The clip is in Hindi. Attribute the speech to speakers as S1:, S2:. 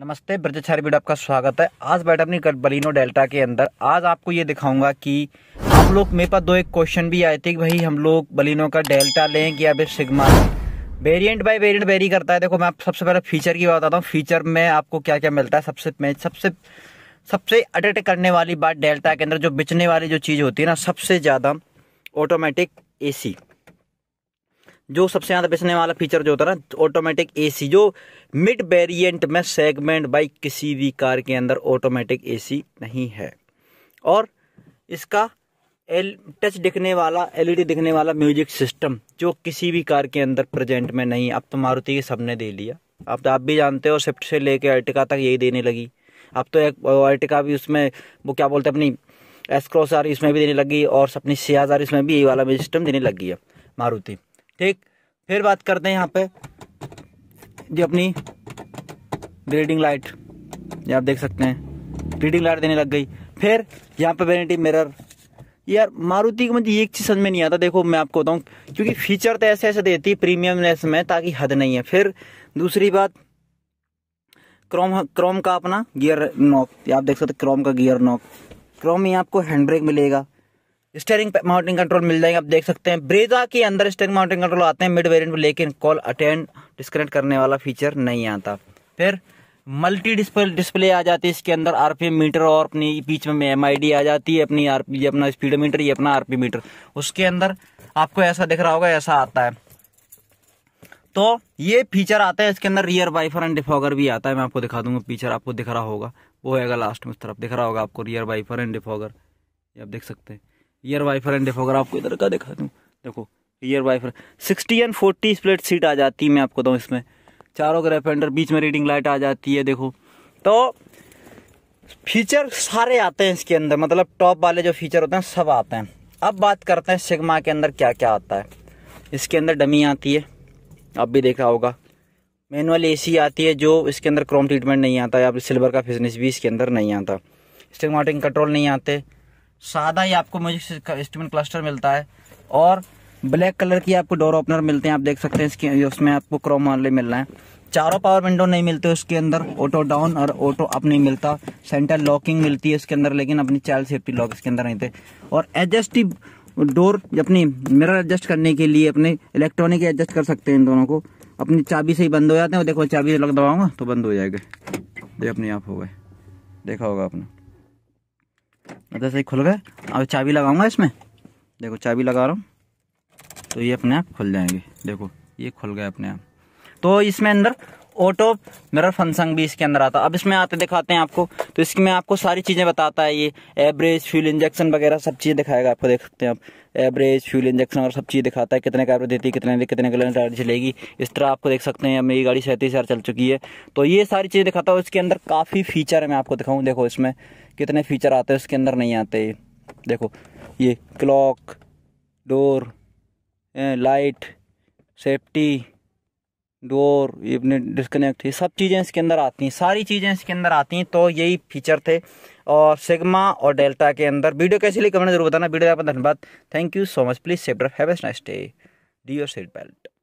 S1: नमस्ते ब्रजाचार्य वीडियो आपका स्वागत है आज बैठ अपनी बलिनो डेल्टा के अंदर आज आपको ये दिखाऊंगा कि आप लोग मेरे पास दो एक क्वेश्चन भी आए थे कि भाई हम लोग बलिनो का डेल्टा लें कि या फिर sigma variant by variant vary करता है देखो मैं आप सबसे पहले फीचर की बात बताता हूँ फीचर में आपको क्या क्या मिलता है सबसे मैं सबसे सबसे अटेट करने वाली बात डेल्टा के अंदर जो बिचने वाली जो चीज़ होती है ना सबसे ज़्यादा ऑटोमेटिक ए जो सबसे ज़्यादा बेचने वाला फीचर जो होता है ना ऑटोमेटिक एसी जो मिड वेरिएंट में सेगमेंट बाइक किसी भी कार के अंदर ऑटोमेटिक एसी नहीं है और इसका एल टच दिखने वाला एलईडी e दिखने वाला म्यूजिक सिस्टम जो किसी भी कार के अंदर प्रेजेंट में नहीं अब तो मारुति के सबने दे लिया अब तो आप भी जानते हो स्विफ्ट से लेके अर्टिका तक यही देने लगी अब तो एक अर्टिका भी उसमें वो क्या बोलते हैं अपनी एसक्रॉस आर इसमें भी देने लगी और अपनी सियाज आर इसमें भी यही वाला म्यूजिक सिस्टम देने लगी है मारुति ठीक फिर बात करते हैं यहाँ पे जो अपनी ग्रीडिंग लाइट ये आप देख सकते हैं ग्रीडिंग लाइट देने लग गई फिर यहाँ पे वेनेटी मिरर यार मारुति को मुझे एक चीज़ समझ में नहीं आता देखो मैं आपको बताऊँ क्योंकि फीचर तो ऐसे ऐसे देती है प्रीमियम लेस में ताकि हद नहीं है फिर दूसरी बात क्रोम क्रोम का अपना गियर नॉक आप देख सकते क्रोम का गियर नॉक क्रोम में आपको हैंड ब्रेक मिलेगा स्टेयरिंग माउंटिंग कंट्रोल मिल जाएंगे आप देख सकते हैं ब्रेजा के अंदर स्टेयरिंग माउंटिंग कंट्रोल आते हैं मिड वेरियंट में लेकिन कॉल अटेंड डिस्कनेक्ट करने वाला फीचर नहीं आता फिर मल्टी डिस्प्ले डिस्प्ले आ जाती है इसके अंदर आरपीएम मीटर और अपनी बीच में एम आ जाती है अपनी आर अपना स्पीड मीटर ये अपना आरपी मीटर उसके अंदर आपको ऐसा दिख रहा होगा ऐसा आता है तो ये फीचर आता है इसके अंदर रियर वाइफर एंड डिफॉगर भी आता है मैं आपको दिखा दूंगा फीचर आपको दिख रहा होगा वो है लास्ट में उस तरफ दिख रहा होगा आपको रियर वाइफर एंड डिफॉगर ये आप देख सकते हैं ईयर वाइफर एंड डेफोगर आपको इधर का दिखा दूँ देखो rear wiper sixty and forty split seat आ जाती है मैं आपको बताऊँ इसमें चारों के रेफेंडर बीच में रीडिंग लाइट आ जाती है देखो तो फीचर सारे आते हैं इसके अंदर मतलब टॉप वाले जो फीचर होते हैं सब आते हैं अब बात करते हैं सिग्मा के अंदर क्या क्या आता है इसके अंदर डमी आती है आप भी देखा होगा मैनुअल एसी आती है जो इसके अंदर क्रोम ट्रीटमेंट नहीं आता या सिल्वर का फिजनेस भी इसके अंदर नहीं आता स्टिगमाटिंग कंट्रोल नहीं आते सादा ही आपको म्यूजिक इंस्ट्रूमेंट क्लस्टर मिलता है और ब्लैक कलर की आपको डोर ओपनर मिलते हैं आप देख सकते हैं इसके उसमें आपको क्रोम वाले मिल रहा है चारों पावर विंडो नहीं मिलते उसके अंदर ऑटो डाउन और ऑटो अप नहीं मिलता सेंटर लॉकिंग मिलती है इसके अंदर लेकिन अपनी चाइल्ड सेफ्टी लॉक इसके अंदर नहीं थे और एडजस्टिव डोर अपनी मिरर एडजस्ट करने के लिए अपने इलेक्ट्रॉनिक एडजस्ट कर सकते हैं इन दोनों को अपनी चाबी से ही बंद हो जाते हैं और देखो चाबी से लग दबाऊंगा तो बंद हो जाएगा ये अपने आप हो गए देखा होगा अपना अच्छा से खुल गए अब चाबी लगाऊंगा इसमें देखो चाबी लगा रहा हूँ तो ये अपने आप खुल जाएंगे देखो ये खुल गए अपने आप तो इसमें अंदर ऑटो मेरा फंक्शन भी इसके अंदर आता अब इसमें आते दिखाते हैं आपको तो इसमें आपको सारी चीज़ें बताता है ये एवरेज फ्यूल इंजेक्शन वगैरह सब चीज़ दिखाएगा आपको देख सकते हैं आप एवरेज फ्यूल इंजेक्शन और सब चीज़ दिखाता है कितने का एवरेज देती है कितने कितने किलोमीटर चलेगी इस तरह आपको देख सकते हैं मेरी गाड़ी सैंतीस हज़ार चल चुकी है तो ये सारी चीज़ें दिखाता हूँ इसके अंदर काफ़ी फीचर है मैं आपको दिखाऊँ देखो इसमें कितने फीचर आते हैं उसके अंदर नहीं आते देखो ये clock door light safety door ये अपने डिस्कनेक्ट ये सब चीज़ें इसके अंदर आती हैं सारी चीज़ें इसके अंदर आती हैं तो यही फीचर थे और सिग्मा और डेल्टा के अंदर वीडियो कैसे लिए कमेंट जरूर बताना वीडियो आपका धन्यवाद thank you so much please safe have nice day the your seat belt